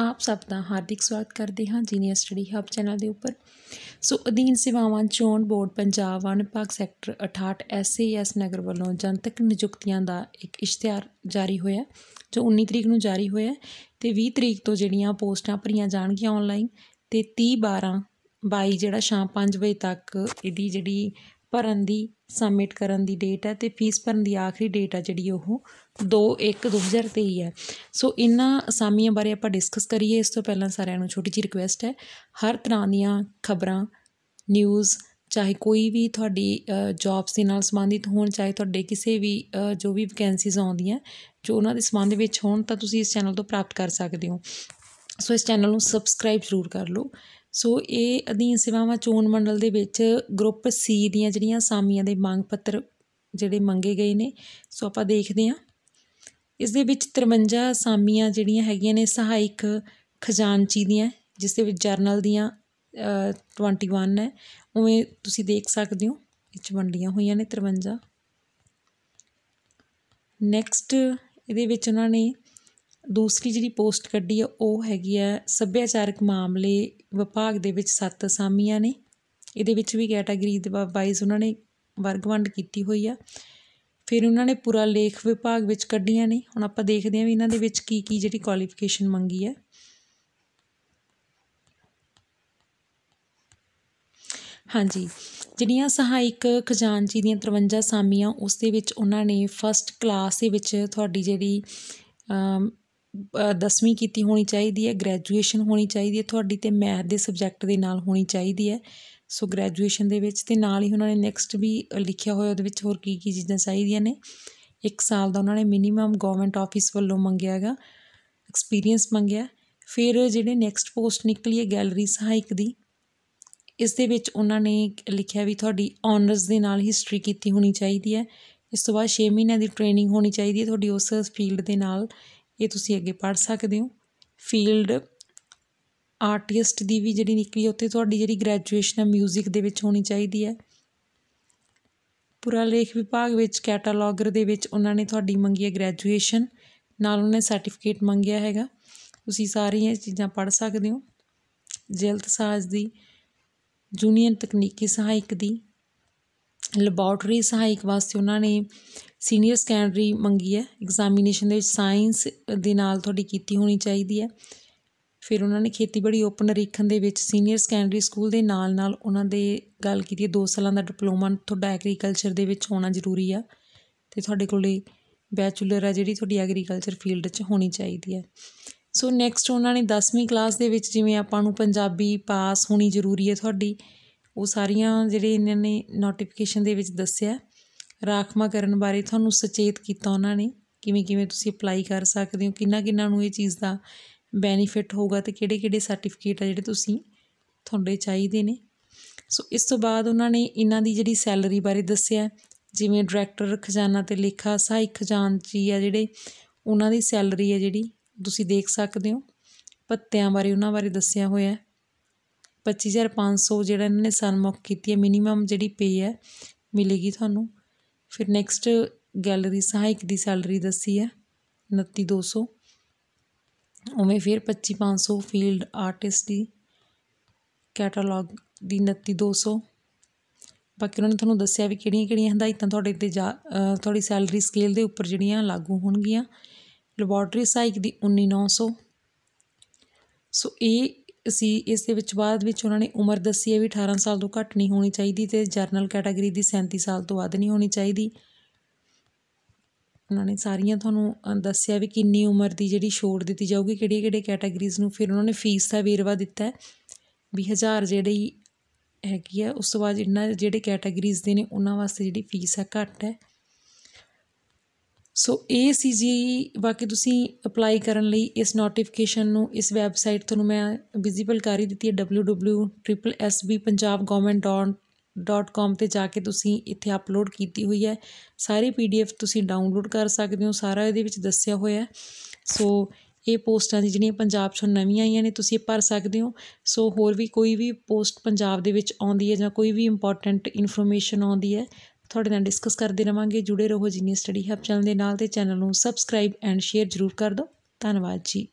ਆਪ ਸਭ ਦਾ ਹਾਰਦਿਕ ਸਵਾਗਤ ਕਰਦੇ ਹਾਂ ਜੀਨੀਅਰ ਸਟੱਡੀ ਹਬ ਚੈਨਲ ਦੇ ਉੱਪਰ ਸੋ ਅਧੀਨ ਸੇਵਾਵਾਂ ਚੋਣ ਬੋਰਡ ਪੰਜਾਬ ਵਨ ਭਾਗ ਸੈਕਟਰ 68 ਐਸਏਐਸ ਨਗਰ ਵੱਲੋਂ ਜਨਤਕ ਨਿਯੁਕਤੀਆਂ ਦਾ ਇੱਕ ਇਸ਼ਤਿਹਾਰ ਜਾਰੀ ਹੋਇਆ ਜੋ 19 ਤਰੀਕ ਨੂੰ ਜਾਰੀ ਹੋਇਆ ਤੇ 20 ਤਰੀਕ ਤੋਂ ਜਿਹੜੀਆਂ ਪੋਸਟਾਂ ਭਰੀਆਂ ਜਾਣਗੀਆਂ ਆਨਲਾਈਨ ਤੇ 30 12 22 ਜਿਹੜਾ ਸ਼ਾਮ 5 ਵਜੇ ਤੱਕ ਇਹਦੀ ਜਿਹੜੀ ਭਰਨ ਦੀ ਸਬਮਿਟ ਕਰਨ ਦੀ ਡੇਟ ਹੈ ਤੇ ਫੀਸ ਭਰਨ ਦੀ ਆਖਰੀ ਡੇਟ ਆ ਜਿਹੜੀ ਉਹ 2 1 ਹੈ ਸੋ ਇਹਨਾਂ ਅਸਾਮੀਆਂ ਬਾਰੇ ਆਪਾਂ ਡਿਸਕਸ ਕਰੀਏ ਇਸ ਤੋਂ ਪਹਿਲਾਂ ਸਾਰਿਆਂ ਨੂੰ ਛੋਟੀ ਜਿਹੀ ਰਿਕੁਐਸਟ ਹੈ ਹਰ ਤਰ੍ਹਾਂ ਦੀਆਂ ਖਬਰਾਂ ਨਿਊਜ਼ ਚਾਹੇ ਕੋਈ ਵੀ ਤੁਹਾਡੀ ਜੌਬਸ ਦੇ ਨਾਲ ਸੰਬੰਧਿਤ ਹੋਣ ਚਾਹੇ ਤੁਹਾਡੇ ਕਿਸੇ ਵੀ ਜੋ ਵੀ ਵੈਕੈਂਸੀਜ਼ ਆਉਂਦੀਆਂ ਜੋ ਉਹਨਾਂ ਦੇ ਸੰਬੰਧ ਵਿੱਚ ਹੋਣ ਤਾਂ ਤੁਸੀਂ ਇਸ ਚੈਨਲ ਤੋਂ ਪ੍ਰਾਪਤ ਕਰ ਸਕਦੇ ਹੋ ਸੋ ਇਸ ਚੈਨਲ ਨੂੰ ਸਬਸਕ੍ਰਾਈਬ ਜ਼ਰੂਰ ਕਰ ਲਓ ਸੋ ਇਹ ਅਧੀਨ ਸੇਵਾਵਾਂ ਚੋਣ ਮੰਡਲ ਦੇ ਵਿੱਚ ਗਰੁੱਪ ਸੀ ਦੀਆਂ ਜਿਹੜੀਆਂ ਸਾਮੀਆਂ ਦੇ ਮੰਗ ਪੱਤਰ ਜਿਹੜੇ ਮੰਗੇ ਗਏ ਨੇ ਸੋ ਆਪਾਂ ਦੇਖਦੇ ਹਾਂ ਇਸ ਦੇ ਵਿੱਚ 53 ਸਾਮੀਆਂ ਜਿਹੜੀਆਂ ਹੈਗੀਆਂ ਨੇ ਸਹਾਇਕ ਖਜ਼ਾਨਚੀ ਦੀਆਂ ਜਿਸ ਦੇ ਵਿੱਚ ਜਰਨਲ ਦੀਆਂ 21 ਹੈ ਉਵੇਂ ਤੁਸੀਂ ਦੇਖ ਸਕਦੇ ਹੋ ਇਹ ਚ ਵੰਡੀਆਂ ਹੋਈਆਂ ਨੇ 53 ਨੈਕਸਟ ਇਹਦੇ ਵਿੱਚ ਉਹਨਾਂ ਨੇ ਦੂਸਰੀ ਜਿਹੜੀ ਪੋਸਟ ਕੱਢੀ ਆ ਉਹ ਹੈਗੀ ਆ ਸੱਭਿਆਚਾਰਕ ਮਾਮਲੇ ਵਿਭਾਗ ਦੇ ਵਿੱਚ ਸੱਤ ਅਸਾਮੀਆਂ ਨੇ ਇਹਦੇ ਵਿੱਚ ਵੀ ਕੈਟਾਗਰੀ ਦੇ ਵਾਈਜ਼ ਉਹਨਾਂ ਨੇ ਵਰਗ ਵੰਡ ਕੀਤੀ ਹੋਈ ਆ ਫਿਰ ਉਹਨਾਂ ਨੇ ਪੂਰਾ ਲੇਖ ਵਿਭਾਗ ਵਿੱਚ ਕੱਢੀਆਂ ਨੇ ਹੁਣ ਆਪਾਂ ਦੇਖਦੇ ਹਾਂ ਵੀ ਇਹਨਾਂ ਦੇ ਵਿੱਚ ਕੀ ਕੀ ਜਿਹੜੀ ਕੁਆਲੀਫਿਕੇਸ਼ਨ ਮੰਗੀ ਹੈ ਹਾਂਜੀ ਜਿਹੜੀਆਂ ਸਹਾਇਕ ਖਜ਼ਾਨਚੀ ਦੀਆਂ 53 ਸਾਮੀਆਂ ਉਸ ਦੇ ਵਿੱਚ ਉਹਨਾਂ ਨੇ ਫਸਟ ਕਲਾਸ ਦੇ ਵਿੱਚ ਤੁਹਾਡੀ ਜਿਹੜੀ ਦਸਵੀਂ ਕੀਤੀ ਹੋਣੀ ਚਾਹੀਦੀ ਹੈ ਗ੍ਰੈਜੂਏਸ਼ਨ ਹੋਣੀ ਚਾਹੀਦੀ ਹੈ ਤੁਹਾਡੀ ਤੇ ਮੈਥ ਦੇ ਸਬਜੈਕਟ ਦੇ ਨਾਲ ਹੋਣੀ ਚਾਹੀਦੀ ਹੈ ਸੋ ਗ੍ਰੈਜੂਏਸ਼ਨ ਦੇ ਵਿੱਚ ਤੇ ਨਾਲ ਹੀ ਉਹਨਾਂ ਨੇ ਨੈਕਸਟ ਵੀ ਲਿਖਿਆ ਹੋਇਆ ਉਹਦੇ ਵਿੱਚ ਹੋਰ ਕੀ ਕੀ ਚੀਜ਼ਾਂ ਚਾਹੀਦੀਆਂ ਨੇ ਇੱਕ ਸਾਲ ਦਾ ਉਹਨਾਂ ਨੇ ਮਿਨੀਮਮ ਗਵਰਨਮੈਂਟ ਆਫਿਸ ਵੱਲੋਂ ਮੰਗਿਆ ਹੈਗਾ ਐਕਸਪੀਰੀਅੰਸ ਮੰਗਿਆ ਫਿਰ ਜਿਹੜੇ ਨੈਕਸਟ ਪੋਸਟ ਨਿਕਲੀ ਹੈ ਗੈਲਰੀ ਸਹਾਇਕ ਦੀ ਇਸ ਦੇ ਵਿੱਚ ਉਹਨਾਂ ਨੇ ਲਿਖਿਆ ਵੀ ਤੁਹਾਡੀ ਆਨਰਸ ਦੇ ਨਾਲ ਹਿਸਟਰੀ ਕੀਤੀ ਹੋਣੀ ਚਾਹੀਦੀ ਹੈ ਇਸ ਤੋਂ ਬਾਅਦ 6 ਮਹੀਨਿਆਂ ਦੀ ਟ੍ਰੇਨਿੰਗ ਹੋਣੀ ਚਾਹੀਦੀ ਹੈ ਤੁਹਾਡੀ ਉਸ ਫੀਲਡ ਦੇ ਨਾਲ ਇਹ ਤੁਸੀਂ ਅੱਗੇ ਪੜ ਸਕਦੇ ਹੋ ਫੀਲਡ ਆਰਟਿਸਟ ਦੀ ਵੀ ਜਿਹੜੀ ਨਿਕਲੀ ਉੱਥੇ ਤੁਹਾਡੀ ਜਿਹੜੀ ਗ੍ਰੈਜੂਏਸ਼ਨ ਹੈ 뮤직 ਦੇ ਵਿੱਚ ਹੋਣੀ ਚਾਹੀਦੀ ਹੈ ਪੁਰਾ ਲੇਖ ਵਿਭਾਗ ਵਿੱਚ ਕੈਟਾਲੋਗਰ ਦੇ ਵਿੱਚ ਉਹਨਾਂ ਨੇ ਤੁਹਾਡੀ ਮੰਗੀ ਹੈ ਗ੍ਰੈਜੂਏਸ਼ਨ ਨਾਲ ਉਹਨੇ ਸਰਟੀਫਿਕੇਟ ਮੰਗਿਆ ਹੈਗਾ ਤੁਸੀਂ ਸਾਰੀਆਂ ਇਹ ਚੀਜ਼ਾਂ ਪੜ ਸਕਦੇ ਹੋ ਜਲਤ ਸਾਜ ਦੀ ਜੂਨੀਅਰ ਤਕਨੀਕੀ ਸਹਾਇਕ ਦੀ ਲੈਬੋਰਟਰੀ ਸਹਾਇਕ ਵਾਸਤੇ ਉਹਨਾਂ ਨੇ ਸੀਨੀਅਰ ਸਕੈਂਡਰੀ ਮੰਗੀ ਹੈ ਐਗਜ਼ਾਮੀਨੇਸ਼ਨ ਦੇ ਵਿੱਚ ਸਾਇੰਸ ਦੇ ਨਾਲ ਤੁਹਾਡੀ ਕੀਤੀ ਹੋਣੀ ਚਾਹੀਦੀ ਹੈ ਫਿਰ ਉਹਨਾਂ ਨੇ ਖੇਤੀਬਾੜੀ ਓਪਨ ਰੀਖਣ ਦੇ ਵਿੱਚ ਸੀਨੀਅਰ ਸਕੈਂਡਰੀ ਸਕੂਲ ਦੇ ਨਾਲ ਨਾਲ ਉਹਨਾਂ ਦੇ ਗੱਲ ਕੀਤੀ ਹੈ 2 ਸਾਲਾਂ ਦਾ ਡਿਪਲੋਮਾ ਤੁਹਾਡਾ ਐਗਰੀਕਲਚਰ ਦੇ ਵਿੱਚ ਹੋਣਾ ਜ਼ਰੂਰੀ ਆ ਤੇ ਤੁਹਾਡੇ ਕੋਲੇ ਬੈਚਲਰ ਆ ਜਿਹੜੀ ਤੁਹਾਡੀ ਐਗਰੀਕਲਚਰ ਫੀਲਡ 'ਚ ਹੋਣੀ ਚਾਹੀਦੀ ਹੈ ਸੋ ਨੈਕਸਟ ਉਹਨਾਂ ਨੇ 10ਵੀਂ ਕਲਾਸ ਦੇ ਵਿੱਚ ਜਿਵੇਂ ਆਪਾਂ ਨੂੰ ਪੰਜਾਬੀ ਪਾਸ ਹੋਣੀ ਜ਼ਰੂਰੀ ਹੈ ਤੁਹਾਡੀ ਉਹ ਸਾਰੀਆਂ ਜਿਹੜੇ ਇਹਨਾਂ ਨੇ ਨੋਟੀਫਿਕੇਸ਼ਨ ਦੇ ਵਿੱਚ ਦੱਸਿਆ ਰਾਖਵਾਂ ਕਰਨ ਬਾਰੇ ਤੁਹਾਨੂੰ ਸੁਚੇਤ ਕੀਤਾ ਉਹਨਾਂ ਨੇ ਕਿਵੇਂ ਕਿਵੇਂ ਤੁਸੀਂ ਅਪਲਾਈ ਕਰ ਸਕਦੇ ਹੋ ਕਿੰਨਾ ਕਿੰਨਾ ਨੂੰ ਇਹ ਚੀਜ਼ ਦਾ ਬੈਨੀਫਿਟ ਹੋਊਗਾ ਤੇ ਕਿਹੜੇ ਕਿਹੜੇ ਸਰਟੀਫਿਕੇਟ ਆ ਜਿਹੜੇ ਤੁਸੀਂ ਤੁਹਾਡੇ ਚਾਹੀਦੇ ਨੇ ਸੋ ਇਸ ਤੋਂ ਬਾਅਦ ਉਹਨਾਂ ਨੇ ਇਹਨਾਂ ਦੀ ਜਿਹੜੀ ਸੈਲਰੀ ਬਾਰੇ ਦੱਸਿਆ ਜਿਵੇਂ ਡਾਇਰੈਕਟਰ ਖਜ਼ਾਨਾ ਤੇ ਲੇਖਾ ਸਹਾਇਕ ਖਜ਼ਾਨਚੀ ਆ ਜਿਹੜੇ ਉਹਨਾਂ ਦੀ ਸੈਲਰੀ ਹੈ ਜਿਹੜੀ ਤੁਸੀਂ ਦੇਖ ਸਕਦੇ ਹੋ ਪੱਤਿਆਂ ਬਾਰੇ ਉਹਨਾਂ ਬਾਰੇ ਦੱਸਿਆ ਹੋਇਆ 25500 ਜਿਹੜਾ ਇਹਨਾਂ ਨੇ ਸਨਮੁਖ ਕੀਤੀ ਹੈ ਮਿਨੀਮਮ ਜਿਹੜੀ ਪੇ ਹੈ ਮਿਲੇਗੀ ਤੁਹਾਨੂੰ ਫਿਰ ਨੈਕਸਟ ਗੈਲਰੀ ਸਹਾਇਕ ਦੀ ਸੈਲਰੀ ਦੱਸੀ ਹੈ 29200 ਉਵੇਂ ਫਿਰ 25500 ਫੀਲਡ ਆਰਟਿਸਟ ਦੀ ਕੈਟਾਲੌਗ ਦੀ 29200 ਬਾਕੀ ਉਹਨਾਂ ਨੇ ਤੁਹਾਨੂੰ ਦੱਸਿਆ ਵੀ ਕਿਹੜੀਆਂ-ਕਿਹੜੀਆਂ ਹਦਾਇਤਾਂ ਤੁਹਾਡੇ ਤੇ ਤੁਹਾਡੀ ਸੈਲਰੀ ਸਕੇਲ ਦੇ ਉੱਪਰ ਜਿਹੜੀਆਂ ਲਾਗੂ ਹੋਣਗੀਆਂ ਲੈਬੋਰਟਰੀ ਸਹਾਇਕ ਦੀ 19900 ਸੋ ਇਹ ਸੀ ਇਸ ਦੇ ਵਿੱਚ ਬਾਅਦ ਵਿੱਚ ਉਹਨਾਂ ਨੇ ਉਮਰ ਦੱਸੀ ਹੈ ਵੀ 18 ਸਾਲ ਤੋਂ ਘੱਟ ਨਹੀਂ ਹੋਣੀ ਚਾਹੀਦੀ ਤੇ ਜਰਨਲ ਕੈਟਾਗਰੀ ਦੀ 37 ਸਾਲ ਤੋਂ ਵੱਧ ਨਹੀਂ ਹੋਣੀ ਚਾਹੀਦੀ ਉਹਨਾਂ ਨੇ ਸਾਰੀਆਂ ਤੁਹਾਨੂੰ ਦੱਸਿਆ ਵੀ ਕਿੰਨੀ ਉਮਰ ਦੀ ਜਿਹੜੀ ਛੋੜ ਦਿੱਤੀ ਜਾਊਗੀ ਕਿਹੜੀ ਕਿਹੜੇ ਕੈਟਾਗਰੀਜ਼ ਨੂੰ ਫਿਰ ਉਹਨਾਂ ਨੇ ਫੀਸ ਦਾ ਵੇਰਵਾ ਦਿੱਤਾ ਵੀ 1000 ਜਿਹੜੀ ਹੈਗੀ ਆ ਉਸ ਤੋਂ ਬਾਅਦ ਇਹਨਾਂ ਜਿਹੜੇ ਕੈਟਾਗਰੀਜ਼ ਦੇ ਨੇ ਉਹਨਾਂ ਵਾਸਤੇ ਜਿਹੜੀ ਫੀਸ ਹੈ ਘੱਟ ਹੈ ਸੋ ਇਹ ਸੀ ਜੀ ਬਾਕੀ ਤੁਸੀਂ ਅਪਲਾਈ ਕਰਨ ਲਈ ਇਸ ਨੋਟੀਫਿਕੇਸ਼ਨ ਨੂੰ ਇਸ ਵੈਬਸਾਈਟ ਤੁਹਾਨੂੰ ਮੈਂ ਵਿਜ਼ੀਬਲ ਕਰ ਹੀ ਦਿੱਤੀ ਹੈ www.sbpunjabgovernment.com ਤੇ ਜਾ ਕੇ ਤੁਸੀਂ ਇੱਥੇ ਅਪਲੋਡ ਕੀਤੀ ਹੋਈ ਹੈ ਸਾਰੀ ਪੀਡੀਐਫ ਤੁਸੀਂ ਡਾਊਨਲੋਡ ਕਰ ਸਕਦੇ ਹੋ ਸਾਰਾ ਇਹਦੇ ਵਿੱਚ ਦੱਸਿਆ ਹੋਇਆ ਹੈ ਸੋ ਇਹ ਪੋਸਟਾਂ ਦੀ ਜਿਹੜੀਆਂ ਪੰਜਾਬ 'ਚੋਂ ਨਵੀਆਂ ਆਈਆਂ ਨੇ ਤੁਸੀਂ ਭਰ ਸਕਦੇ ਹੋ ਸੋ ਹੋਰ ਵੀ ਕੋਈ ਵੀ ਪੋਸਟ ਪੰਜਾਬ ਦੇ ਵਿੱਚ ਆਉਂਦੀ ਹੈ ਜਾਂ ਕੋਈ ਵੀ ਇੰਪੋਰਟੈਂਟ ਇਨਫੋਰਮੇਸ਼ਨ ਆਉਂਦੀ ਹੈ ਤੁਹਾਡੇ ਨਾਲ ਡਿਸਕਸ ਕਰਦੇ ਰਵਾਂਗੇ ਜੁੜੇ ਰਹੋ ਜੀਨੀ ਸਟੱਡੀ ਹੱਬ ਚੈਨਲ ਦੇ ਨਾਲ ਤੇ ਚੈਨਲ ਨੂੰ ਸਬਸਕ੍ਰਾਈਬ ਐਂਡ ਸ਼ੇਅਰ ਜ਼ਰੂਰ ਕਰ ਦਿਓ ਧੰਨਵਾਦ ਜੀ